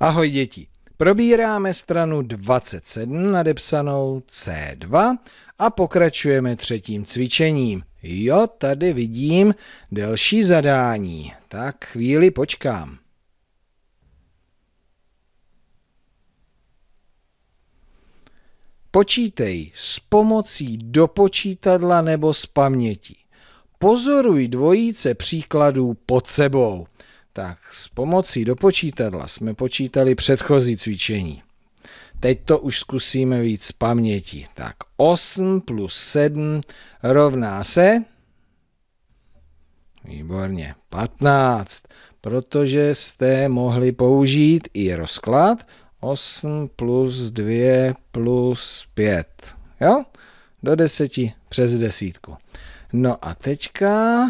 Ahoj děti, probíráme stranu 27 nadepsanou C2 a pokračujeme třetím cvičením. Jo, tady vidím delší zadání, tak chvíli počkám. Počítej s pomocí dopočítadla nebo z paměti. Pozoruj dvojice příkladů pod sebou. Tak s pomocí do počítadla jsme počítali předchozí cvičení. Teď to už zkusíme víc z paměti. Tak 8 plus 7 rovná se... Výborně, 15, protože jste mohli použít i rozklad 8 plus 2 plus 5, jo? Do deseti přes desítku. No a teďka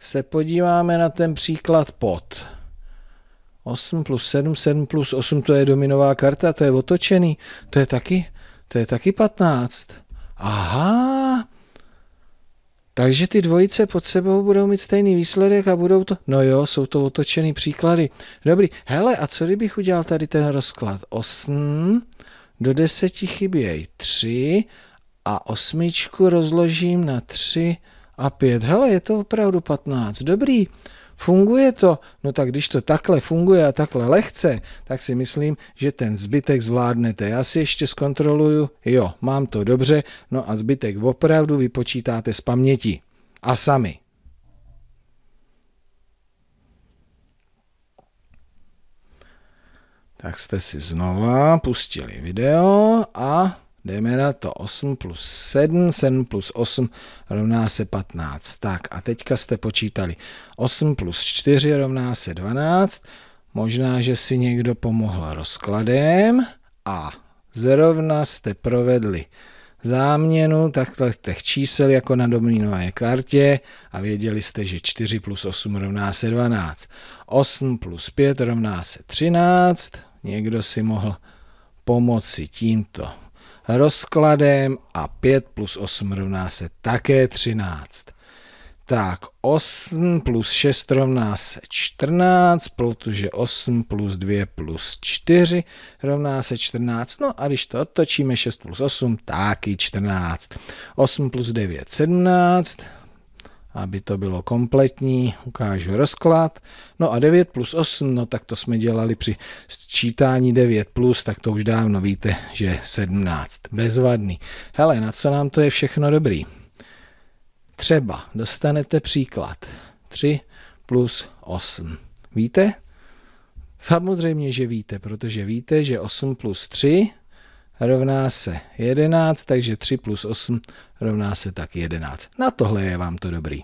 se podíváme na ten příklad pod. 8 plus 7, 7 plus 8, to je dominová karta, to je otočený, to je taky, to je taky 15. Aha, takže ty dvojice pod sebou budou mít stejný výsledek a budou to, no jo, jsou to otočený příklady. Dobrý, hele, a co kdybych udělal tady ten rozklad? 8, do 10 chybějí 3 a osmičku rozložím na 3 a 5. Hele, je to opravdu 15. Dobrý, funguje to. No tak když to takhle funguje a takhle lehce, tak si myslím, že ten zbytek zvládnete. Já si ještě zkontroluju, jo, mám to dobře, no a zbytek opravdu vypočítáte z paměti. A sami. Tak jste si znova pustili video a Jdeme na to. 8 plus 7, 7 plus 8 rovná se 15. Tak a teďka jste počítali. 8 plus 4 rovná se 12. Možná, že si někdo pomohl rozkladem a zrovna jste provedli záměnu takhle těch čísel jako na dominové kartě a věděli jste, že 4 plus 8 rovná se 12. 8 plus 5 rovná se 13. Někdo si mohl pomoci tímto rozkladem a 5 plus 8 rovná se také 13. Tak 8 plus 6 rovná se 14, protože 8 plus 2 plus 4 rovná se 14. No a když to otočíme 6 plus 8, taky 14. 8 plus 9, 17. Aby to bylo kompletní, ukážu rozklad. No a 9 plus 8, no tak to jsme dělali při sčítání 9 plus, tak to už dávno víte, že 17. Bezvadný. Hele, na co nám to je všechno dobrý? Třeba dostanete příklad 3 plus 8. Víte? Samozřejmě, že víte, protože víte, že 8 plus 3 rovná se 11, takže 3 plus 8 rovná se tak 11. Na tohle je vám to dobrý.